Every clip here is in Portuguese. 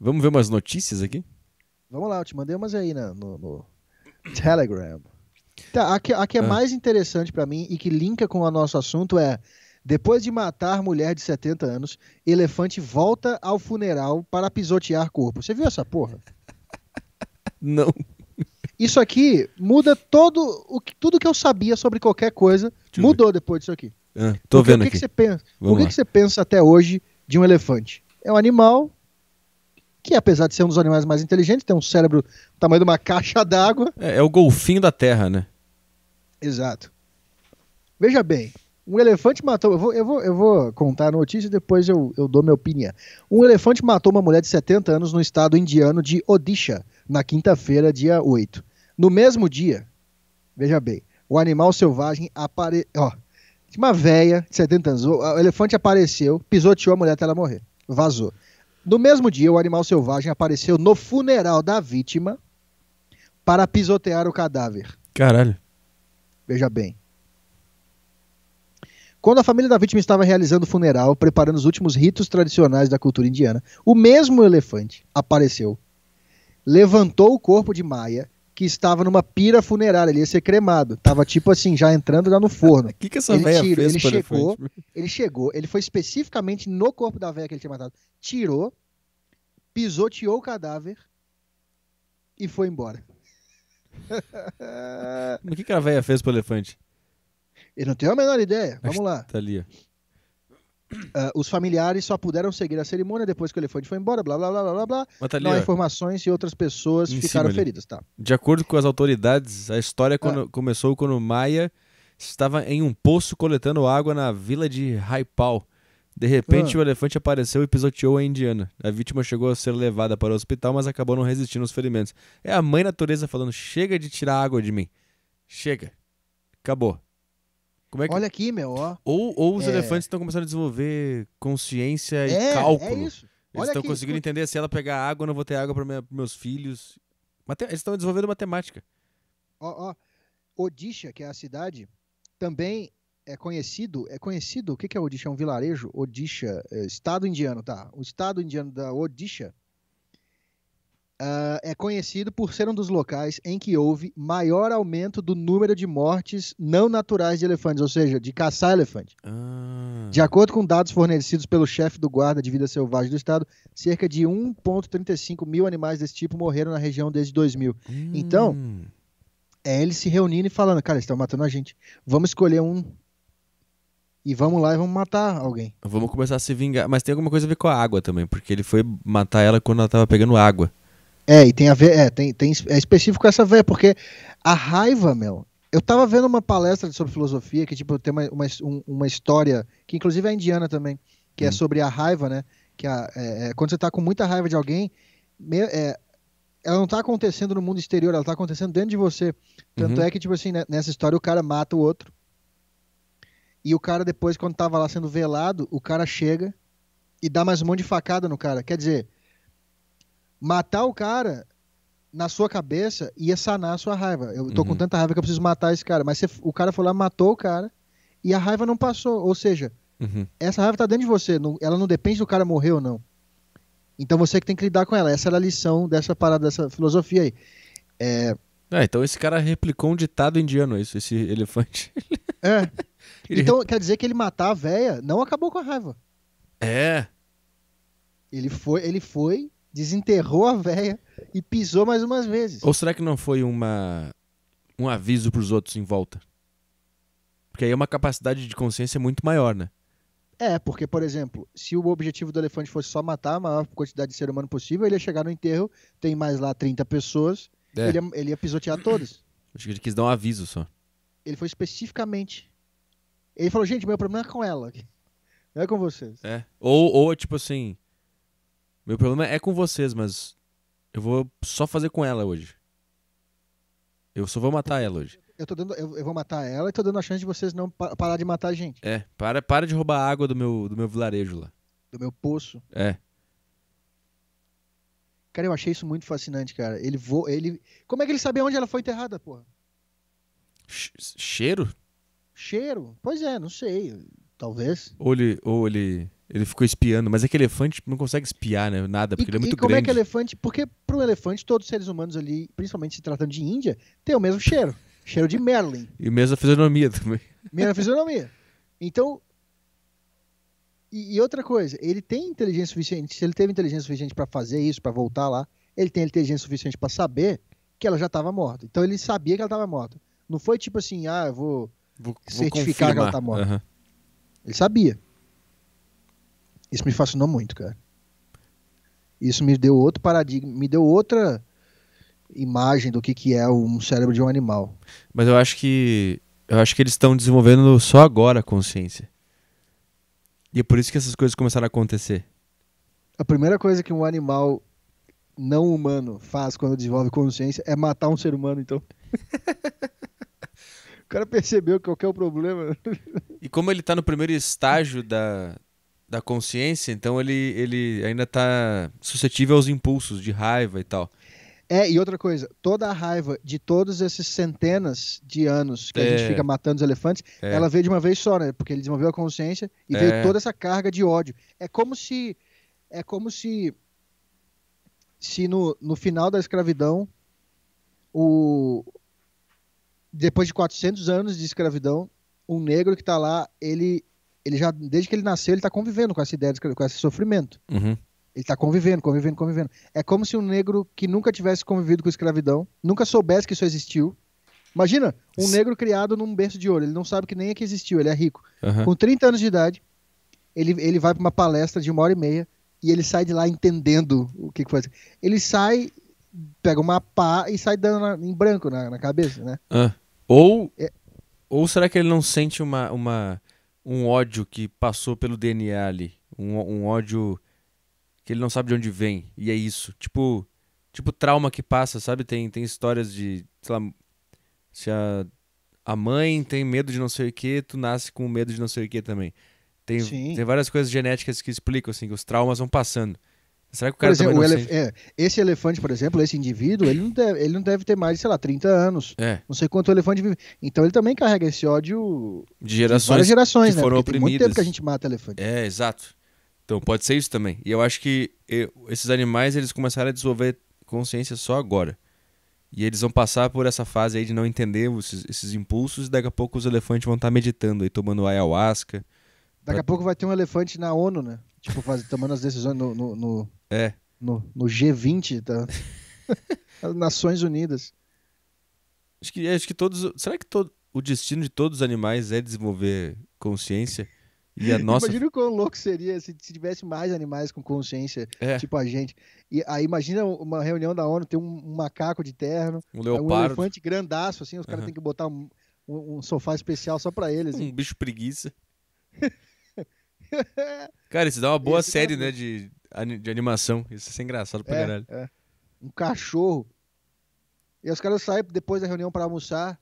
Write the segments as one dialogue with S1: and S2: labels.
S1: Vamos ver umas notícias aqui?
S2: Vamos lá, eu te mandei umas aí né, no, no, Telegram. Tá, a que, a que é ah. mais interessante para mim e que linka com o nosso assunto é: depois de matar mulher de 70 anos, elefante volta ao funeral para pisotear corpo. Você viu essa porra? Não. Isso aqui muda todo o que, tudo que eu sabia sobre qualquer coisa, Deixa mudou ver. depois disso aqui.
S1: Ah, tô Porque vendo o que aqui. Que
S2: você pensa, o que, que você pensa até hoje de um elefante? É um animal que apesar de ser um dos animais mais inteligentes, tem um cérebro do tamanho de uma caixa d'água.
S1: É, é o golfinho da terra, né?
S2: Exato. Veja bem, um elefante matou. Eu vou, eu vou, eu vou contar a notícia e depois eu, eu dou minha opinião. Um elefante matou uma mulher de 70 anos no estado indiano de Odisha, na quinta-feira, dia 8. No mesmo dia, veja bem, o animal selvagem apareceu. Ó, uma véia de 70 anos. O elefante apareceu, pisoteou a mulher até ela morrer. Vazou. No mesmo dia, o animal selvagem apareceu no funeral da vítima para pisotear o cadáver. Caralho. Veja bem. Quando a família da vítima estava realizando o funeral, preparando os últimos ritos tradicionais da cultura indiana, o mesmo elefante apareceu, levantou o corpo de Maia que estava numa pira funerária, ele ia ser cremado. Tava tipo assim, já entrando lá no forno. O que, que essa ele véia fez ele chegou, elefante? ele chegou, ele foi especificamente no corpo da véia que ele tinha matado. Tirou, pisoteou o cadáver e foi embora.
S1: o que, que a véia fez pro elefante?
S2: Eu não tenho a menor ideia.
S1: Vamos lá. Tá ali, ó.
S2: Uh, os familiares só puderam seguir a cerimônia depois que o elefante foi embora, blá blá blá blá blá Mas tá ali, Não há informações e outras pessoas Em ficaram cima feridas, tá?
S1: De acordo com as autoridades, a história ah. quando- começou quando Maia estava em um poço coletando água na vila de Haipal. De repente, ah. o elefante apareceu e pisoteou a indiana. A vítima chegou a ser levada para o hospital, mas acabou não resistindo aos ferimentos. É a mãe natureza falando: chega de tirar água de mim. Chega. Acabou. Como é que... Olha aqui, meu, ó. Ou, ou os é... elefantes estão começando a desenvolver consciência e é, é cálculo. É isso. Eles estão aqui, conseguindo escuta. entender se ela pegar água, eu não vou ter água para meus filhos. Mate... Eles estão desenvolvendo matemática.
S2: Ó, ó. Odisha, que é a cidade, também é conhecido. É conhecido. O que, que é Odisha? É um vilarejo? Odisha, é, estado indiano, tá? O estado indiano da Odisha uh, é conhecido por ser um dos locais em que houve maior aumento do número de mortes não naturais de elefantes, ou seja, de caçar elefante. Ah. De acordo com dados fornecidos pelo chefe do guarda de vida selvagem do estado, cerca de 1,35 mil animais desse tipo morreram na região desde 2000. Hum. Então, é eles se reunindo e falando, cara, eles estão matando a gente. Vamos escolher um e vamos lá e vamos matar alguém.
S1: Vamos começar a se vingar. Mas tem alguma coisa a ver com a água também, porque ele foi matar ela quando ela tava pegando água.
S2: É, e tem a ver, é, tem, tem, é específico essa veia, porque a raiva, meu, eu tava vendo uma palestra sobre filosofia que, tipo, tem uma, uma, uma história, que inclusive é indiana também, que é hum. é sobre a raiva, né? Que a, é, é, quando você tá com muita raiva de alguém, me, é, ela não tá acontecendo no mundo exterior, ela tá acontecendo dentro de você. Tanto uhum. é que, tipo assim, né, nessa história o cara mata o outro. E o cara, depois, quando tava lá sendo velado, o cara chega e dá mais um monte de facada no cara. Quer dizer, matar o cara na sua cabeça ia sanar a sua raiva. Eu tô uhum. com tanta raiva que eu preciso matar esse cara. Mas você, o cara foi lá, matou o cara e a raiva não passou. Ou seja, uhum. essa raiva tá dentro de você. Não, ela não depende do cara morrer ou não. Então você que tem que lidar com ela. Essa era a lição dessa parada, dessa filosofia aí. É...
S1: é então esse cara replicou um ditado indiano, é isso, esse elefante.
S2: É. Então quer dizer que ele matar a véia não acabou com a raiva. É. Ele foi, ele foi desenterrou a véia e pisou mais umas vezes.
S1: Ou será que não foi uma um aviso para os outros em volta? Porque aí é uma capacidade de consciência muito maior, né?
S2: É, porque, por exemplo, se o objetivo do elefante fosse só matar a maior quantidade de ser humano possível, ele ia chegar no enterro, tem mais lá 30 pessoas, é. ele, ia, ele ia pisotear todas.
S1: Acho que ele quis dar um aviso só.
S2: Ele foi especificamente. Ele falou, gente, meu problema é com ela. Não é com vocês.
S1: É. Ou, ou tipo assim, meu problema é com vocês, mas eu vou só fazer com ela hoje. Eu só vou matar ela hoje.
S2: Eu, tô dando, eu, eu vou matar ela e tô dando a chance de vocês não pa parar de matar a gente.
S1: É, para, para de roubar a água do meu, do meu vilarejo lá.
S2: Do meu poço. É. Cara, eu achei isso muito fascinante, cara. Ele vo Ele... Como é que ele sabia onde ela foi enterrada, porra?
S1: Cheiro?
S2: Cheiro? Pois é, não sei. Talvez.
S1: Ou ele, ou ele ele ficou espiando, mas é que elefante não consegue espiar, né? Nada, porque e, ele é muito grande. E como grande. é que
S2: elefante... Porque para um elefante, todos os seres humanos ali, principalmente se tratando de Índia, tem o mesmo cheiro. Cheiro de Merlin.
S1: E mesma fisionomia também.
S2: Mesma fisionomia. Então... E, e outra coisa, ele tem inteligência suficiente, se ele teve inteligência suficiente para fazer isso, para voltar lá, ele tem inteligência suficiente para saber que ela já estava morta. Então ele sabia que ela estava morta. Não foi tipo assim, ah, eu vou, vou certificar vou que ela está morta. Uhum. Ele sabia. Isso me fascinou muito, cara. Isso me deu outro paradigma, me deu outra imagem do que, que é um cérebro de um animal.
S1: Mas eu acho que eu acho que eles estão desenvolvendo só agora a consciência. E é por isso que essas coisas começaram a acontecer.
S2: A primeira coisa que um animal não humano faz quando desenvolve consciência é matar um ser humano, então. o cara percebeu que qual é o problema.
S1: E como ele está no primeiro estágio da, da consciência, então ele, ele ainda está suscetível aos impulsos de raiva e tal.
S2: É, e outra coisa, toda a raiva de todos esses centenas de anos que é. a gente é. fica matando os elefantes, é. ela veio de uma vez só, né? Porque ele desenvolveu a consciência
S1: e é. veio toda essa
S2: carga de ódio. É como se. É como se. Se no, no final da escravidão, o. Depois de 400 anos de escravidão, um negro que está lá, ele ele já, desde que ele nasceu, ele está convivendo com essa ideia, com esse sofrimento. Uhum. Ele está convivendo, convivendo, convivendo. É como se um negro que nunca tivesse convivido com escravidão, nunca soubesse que isso existiu. Imagina, um Sim. negro criado num berço de ouro, ele não sabe que nem é que existiu, ele é rico. Uhum. Com 30 anos de idade, ele, ele vai para uma palestra de uma hora e meia e ele sai de lá entendendo o que, que foi. Ele sai, pega uma pá e sai dando na, em branco na, na cabeça, né?
S1: Ou, é... ou será que ele não sente uma, uma um ódio que passou pelo DNA ali. Um, um ódio que ele não sabe de onde vem. E é isso. Tipo, tipo trauma que passa, sabe? Tem, tem histórias de, sei lá, se a, a mãe tem medo de não sei o que, tu nasce com medo de não sei o que também. Tem, tem várias coisas genéticas que explicam, assim, que os traumas vão passando. Será que o cara exemplo, o elef é,
S2: Esse elefante, por exemplo, esse indivíduo, ele não, deve, ele não deve ter mais, sei lá, 30 anos. É. Não sei quanto o elefante vive. Então ele também carrega esse ódio de gerações, de várias gerações, que né? foram Porque oprimidas. Tem muito tempo que a gente
S1: mata elefante. É, exato. Então pode ser isso também. E eu acho que eu, esses animais eles começaram a desenvolver consciência só agora. E eles vão passar por essa fase aí de não entender esses, esses impulsos e daqui a pouco os elefantes vão estar meditando aí, tomando ayahuasca. Daqui a
S2: pouco vai ter um elefante na ONU, né? Tipo, faz, tomando as decisões no, no, no
S1: é. No, no
S2: G20 da tá? Nações Unidas.
S1: Acho que, acho que todos. Será que todo, o destino de todos os animais é desenvolver consciência? E a nossa... Imagina
S2: o quão louco seria se, se tivesse mais animais com consciência, é. tipo a gente. E aí imagina uma reunião da ONU, ter um, um, macaco de terno, um, é leopardo. um elefante grandaço, assim, os uhum. caras têm que botar um, um, sofá especial só pra eles. Um
S1: bicho preguiça.
S2: cara, isso dá uma boa Esse série, né,
S1: de, de animação. Isso é engraçado pra é, caralho.
S2: É. Um cachorro. E os caras saem depois da reunião para almoçar.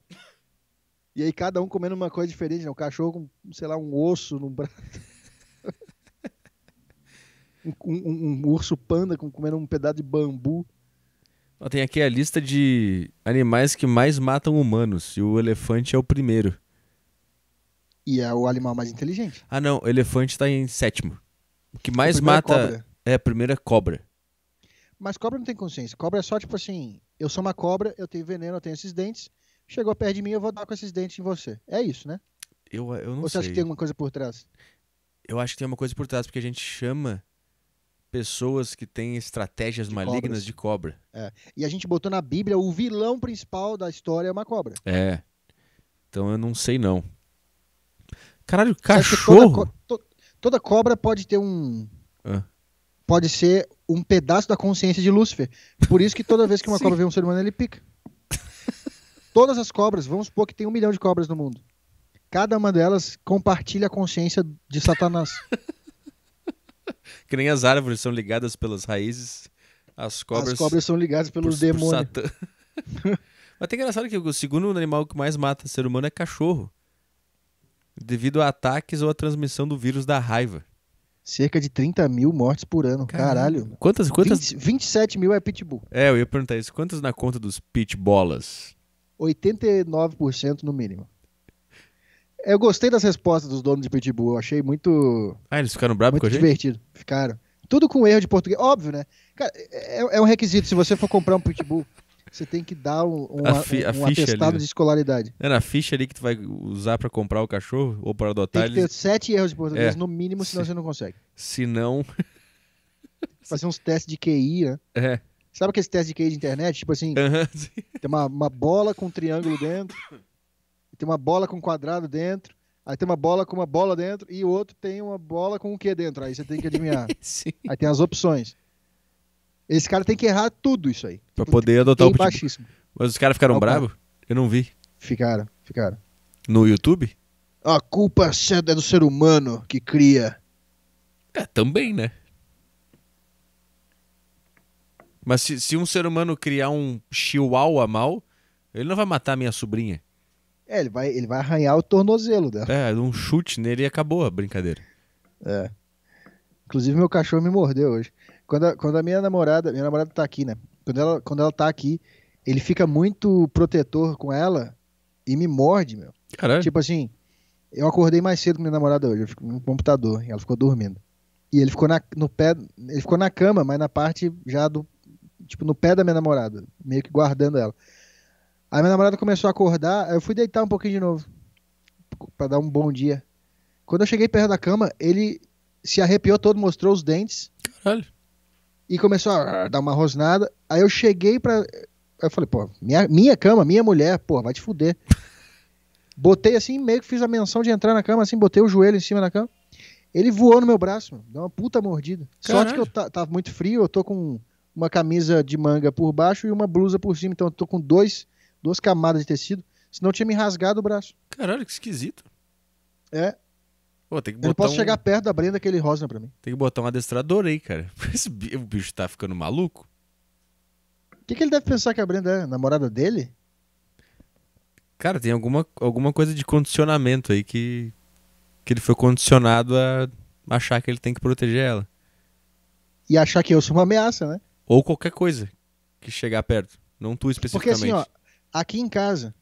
S2: E aí cada um comendo uma coisa diferente, né? cachorro com, sei lá, um osso no braço. um, um, um, urso panda comendo um pedaço de bambu.
S1: Tem aqui a lista de animais que mais matam humanos. E o elefante é o primeiro.
S2: E é o animal mais inteligente.
S1: Ah, não. O elefante tá em sétimo. O que mais o é mata. É é a primeira cobra.
S2: Mas cobra não tem consciência. Cobra é só tipo assim: eu sou uma cobra, eu tenho veneno, eu tenho esses dentes. Chegou perto de mim, eu vou dar com esses dentes em você. É isso, né?
S1: Eu, eu não Ou você sei. acha que tem
S2: alguma coisa por trás?
S1: Eu acho que tem uma coisa por trás, porque a gente chama pessoas que têm estratégias de malignas cobras. de cobra.
S2: É. E a gente botou na Bíblia o vilão principal da história é uma cobra.
S1: É. Então eu não sei, não. Caralho, cachorro. Toda,
S2: co toda, cobra pode ter um. Ah pode ser um pedaço da consciência de Lúcifer. Por isso que toda vez que uma cobra vê um ser humano, ele pica. Todas as cobras, vamos supor que tem um milhão de cobras no mundo. Cada uma delas compartilha a consciência de Satanás.
S1: que nem as árvores são ligadas pelas raízes, as cobras. As cobras são ligadas pelos por, demônios. Por Mas tem engraçado que o segundo animal que mais mata ser humano é cachorro. Devido a ataques ou a transmissão do vírus da raiva.
S2: Cerca de 30 mil mortes por ano. Caralho. Caralho. Quantas? quantas...
S1: 20, 27 mil é pitbull. É, eu ia perguntar isso. Quantas na conta dos pitbolas?
S2: 89% no mínimo. Eu gostei das respostas dos donos de pitbull. Eu achei muito.
S1: Ah, eles ficaram bravos com a gente? divertido.
S2: Ficaram. Tudo com erro de português. Óbvio, né? Cara, é, é um requisito. Se você for comprar um pitbull você tem que dar um, um, a fi, a um atestado ali, né? de escolaridade.
S1: É na ficha ali que tu vai usar para comprar o cachorro ou para adotar ele. Tem que ter sete erros de português é. no
S2: mínimo, senão se, você não consegue.
S1: Se não...
S2: Fazer uns testes de QI, né? É. Sabe aqueles testes de QI de internet? Tipo assim, tem uma, uma bola com um triângulo dentro, tem uma bola com um quadrado dentro, Aí tem uma bola com uma bola dentro e o outro tem uma bola com o que dentro. Aí você tem que adivinhar. Aí tem as opções. Esse cara tem que errar tudo isso aí.
S1: Pra poder adotar o pitbull. baixíssimo. Mas os caras ficaram bravos? Eu não vi. Ficaram, ficaram. No YouTube?
S2: A culpa é, é do ser humano que cria.
S1: É, também, né? Mas se, se um ser humano criar um chihuahua mal, ele não vai matar minha sobrinha.
S2: É, ele vai, ele vai arranhar o tornozelo dela.
S1: É, um chute nele e acabou a brincadeira.
S2: É. Inclusive, meu cachorro me mordeu hoje. Quando a, quando a minha namorada, minha namorada tá aqui, né? Quando ela, quando ela tá aqui, ele fica muito protetor com ela e me morde, meu. Caralho. Tipo assim, eu acordei mais cedo com minha namorada hoje, eu fico no computador, e ela ficou dormindo. E ele ficou na, no pé, ele ficou na cama, mas na parte já do, tipo, no pé da minha namorada, meio que guardando ela. Aí minha namorada começou a acordar, eu fui deitar um pouquinho de novo, para dar um bom dia. Quando eu cheguei perto da cama, ele se arrepiou todo, mostrou os dentes. Caralho e começou a dar uma rosnada. Aí eu cheguei pra. Eu falei, pô, minha, minha cama, minha mulher, pô, vai te fuder. Botei assim, meio que fiz a menção de entrar na cama, assim, botei o joelho em cima da cama. Ele voou no meu braço, mano, deu uma puta mordida. Caralho. Sorte que eu tava muito frio, eu tô com uma camisa de manga por baixo e uma blusa por cima, então eu tô com dois, duas camadas de tecido, senão eu tinha me rasgado o braço. Caralho, que esquisito. É,
S1: Pô, tem que botar eu posso um... chegar
S2: perto da Brenda que ele rosna pra mim.
S1: Tem que botar um adestrador aí, cara. Esse bicho, o bicho tá ficando maluco.
S2: O que, que ele deve pensar que a Brenda é? Namorada dele?
S1: Cara, tem alguma, alguma coisa de condicionamento aí que, que ele foi condicionado a achar que ele tem que proteger ela.
S2: E achar que eu sou uma ameaça, né?
S1: Ou qualquer coisa que chegar perto. Não tu especificamente. Porque assim, ó,
S2: aqui em casa,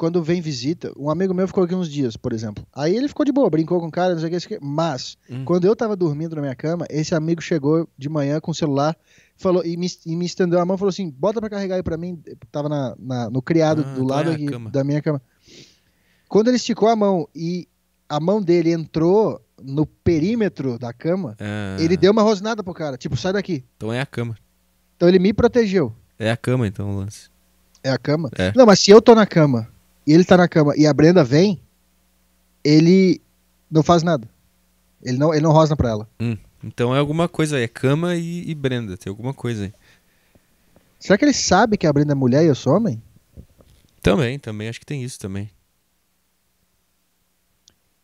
S2: quando vem visita, um amigo meu ficou aqui uns dias, por exemplo. Aí ele ficou de boa, brincou com o cara, não sei o que, sei o que. mas hum. quando eu tava dormindo na minha cama, esse amigo chegou de manhã com o celular falou, e, me, e me estendeu a mão e falou assim: bota pra carregar aí pra mim. Eu tava na, na, no criado ah, do tá, lado aqui, da minha cama. Quando ele esticou a mão e a mão dele entrou no perímetro da cama, ah. ele deu uma rosnada pro cara, tipo, sai daqui. Então é a cama. Então ele me protegeu.
S1: É a cama, então, o lance.
S2: É a cama? É. Não, mas se eu tô na cama e ele tá na cama e a Brenda vem, ele não faz nada. Ele não, ele não rosna pra ela.
S1: Hum, então é alguma coisa, é cama e, e, Brenda, tem alguma coisa aí.
S2: Será que ele sabe que a Brenda é mulher e eu sou homem?
S1: Também, também, acho que tem isso também.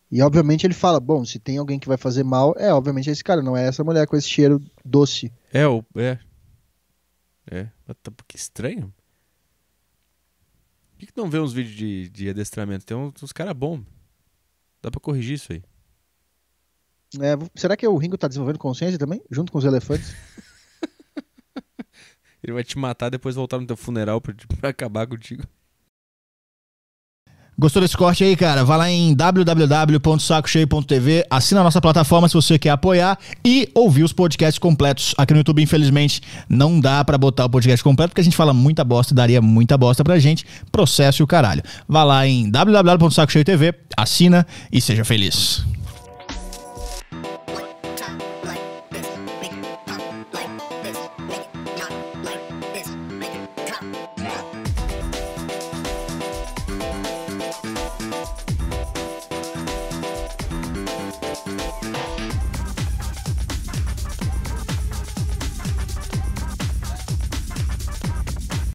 S2: E obviamente ele fala, bom, se tem alguém que vai fazer mal, é obviamente é esse cara, não é essa mulher com esse cheiro doce.
S1: É, o, é. É, que estranho. Por que, que não vê uns vídeos de, de adestramento? Tem uns, uns caras bons. Dá pra corrigir isso aí.
S2: É, será que o Ringo tá desenvolvendo consciência também? Junto com os elefantes?
S1: Ele vai te matar depois voltar no teu funeral pra, pra acabar contigo.
S2: Gostou desse corte aí, cara? Vai lá em www.sacocheio.tv, assina a nossa plataforma se você quer apoiar e ouvir os podcasts completos. Aqui no YouTube, infelizmente, não dá para botar o podcast completo porque a gente fala muita bosta e daria muita bosta pra gente. Processo e o caralho. Vá lá em www.sacocheio.tv, assina e seja feliz.